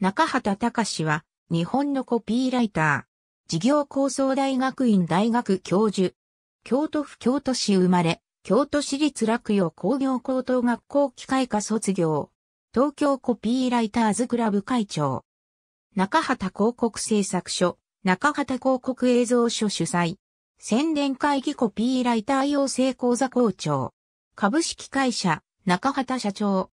中畑隆は、日本のコピーライター。事業構想大学院大学教授。京都府京都市生まれ、京都市立落葉工業高等学校機械科卒業。東京コピーライターズクラブ会長。中畑広告製作所、中畑広告映像所主催。宣伝会議コピーライター養成講座校長。株式会社、中畑社長。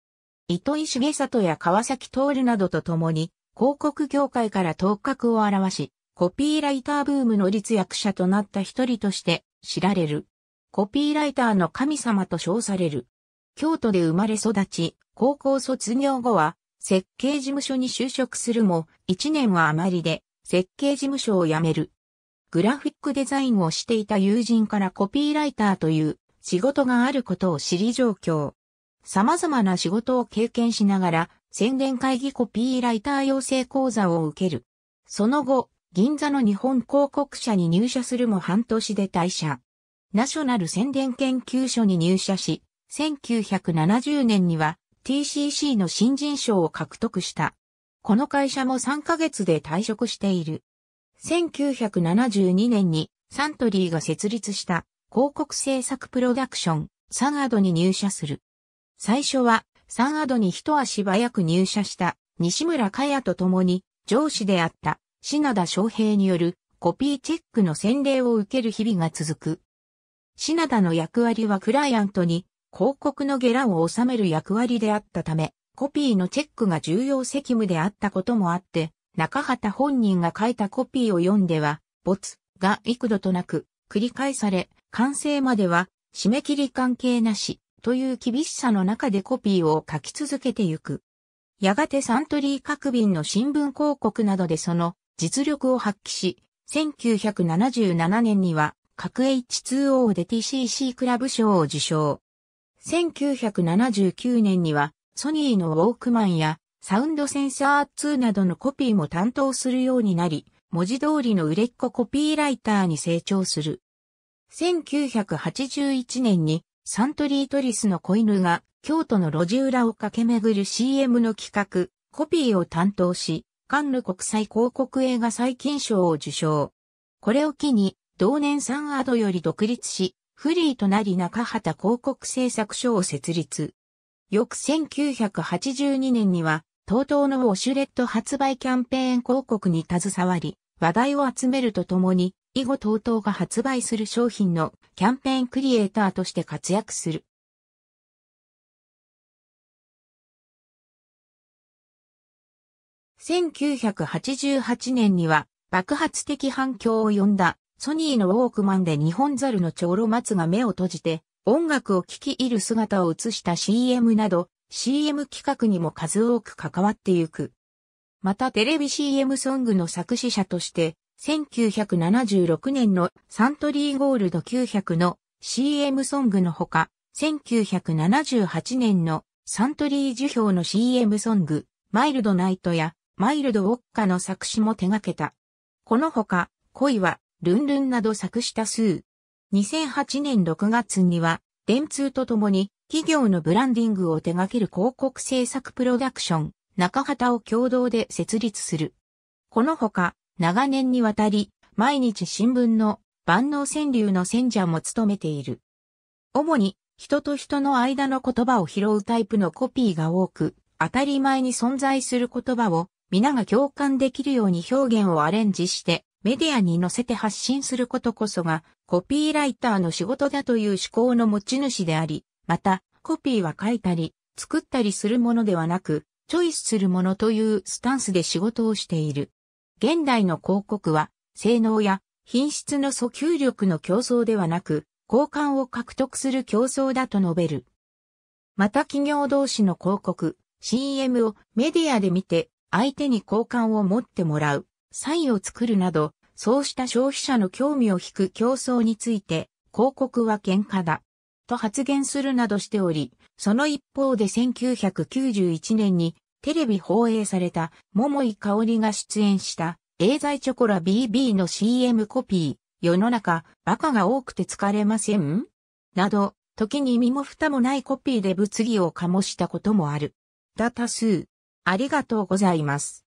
糸井重里や川崎徹などと共に、広告業界から頭角を表し、コピーライターブームの立役者となった一人として知られる。コピーライターの神様と称される。京都で生まれ育ち、高校卒業後は設計事務所に就職するも、1年は余りで設計事務所を辞める。グラフィックデザインをしていた友人からコピーライターという仕事があることを知り状況。様々な仕事を経験しながら、宣伝会議コピーライター養成講座を受ける。その後、銀座の日本広告社に入社するも半年で退社。ナショナル宣伝研究所に入社し、1970年には TCC の新人賞を獲得した。この会社も3ヶ月で退職している。1972年にサントリーが設立した広告制作プロダクション、サガードに入社する。最初は、サンアドに一足早く入社した西村かやと共に上司であった品田昌平によるコピーチェックの洗礼を受ける日々が続く。品田の役割はクライアントに広告のゲラを収める役割であったため、コピーのチェックが重要責務であったこともあって、中畑本人が書いたコピーを読んでは、没が幾度となく繰り返され、完成までは締め切り関係なし、という厳しさの中でコピーを書き続けてゆく。やがてサントリー各便の新聞広告などでその実力を発揮し、1977年には各 H2O で TCC クラブ賞を受賞。1979年にはソニーのウォークマンやサウンドセンサー2などのコピーも担当するようになり、文字通りの売れっ子コピーライターに成長する。1981年にサントリートリスの子犬が京都の路地裏を駆け巡る CM の企画、コピーを担当し、カンヌ国際広告映画最近賞を受賞。これを機に、同年サンアドより独立し、フリーとなり中畑広告制作所を設立。翌1982年には、TOTO のウォシュレット発売キャンペーン広告に携わり、話題を集めるとともに、以後 t o が発売する商品のキャンペーンクリエイターとして活躍する。1988年には爆発的反響を呼んだソニーのウォークマンで日本猿の長老松が目を閉じて音楽を聴き入る姿を映した CM など CM 企画にも数多く関わってゆく。またテレビ CM ソングの作詞者として1976年のサントリーゴールド900の CM ソングのほか、1978年のサントリー樹氷の CM ソング、マイルドナイトやマイルドウォッカの作詞も手掛けた。このほか、恋は、ルンルンなど作した数。2008年6月には、電通とともに企業のブランディングを手掛ける広告制作プロダクション、中畑を共同で設立する。このほか、長年にわたり、毎日新聞の万能川柳の選者も務めている。主に人と人の間の言葉を拾うタイプのコピーが多く、当たり前に存在する言葉を皆が共感できるように表現をアレンジしてメディアに乗せて発信することこそがコピーライターの仕事だという思考の持ち主であり、またコピーは書いたり作ったりするものではなく、チョイスするものというスタンスで仕事をしている。現代の広告は、性能や品質の訴求力の競争ではなく、好感を獲得する競争だと述べる。また企業同士の広告、CM をメディアで見て、相手に好感を持ってもらう、サインを作るなど、そうした消費者の興味を引く競争について、広告は喧嘩だ、と発言するなどしており、その一方で1991年にテレビ放映された桃井香織が出演したエーザイチョコラ BB の CM コピー、世の中、バカが多くて疲れませんなど、時に身も蓋もないコピーで物議を醸したこともある。だ多数。ありがとうございます。